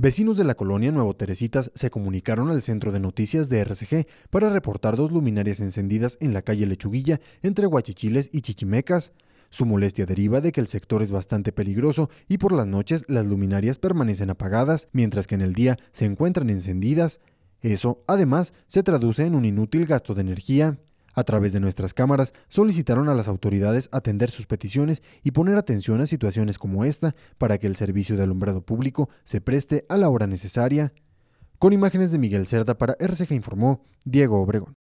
Vecinos de la colonia Nuevo Teresitas se comunicaron al centro de noticias de RCG para reportar dos luminarias encendidas en la calle Lechuguilla entre Huachichiles y Chichimecas. Su molestia deriva de que el sector es bastante peligroso y por las noches las luminarias permanecen apagadas, mientras que en el día se encuentran encendidas. Eso, además, se traduce en un inútil gasto de energía. A través de nuestras cámaras solicitaron a las autoridades atender sus peticiones y poner atención a situaciones como esta para que el servicio de alumbrado público se preste a la hora necesaria. Con imágenes de Miguel Cerda para RCG informó Diego Obregón.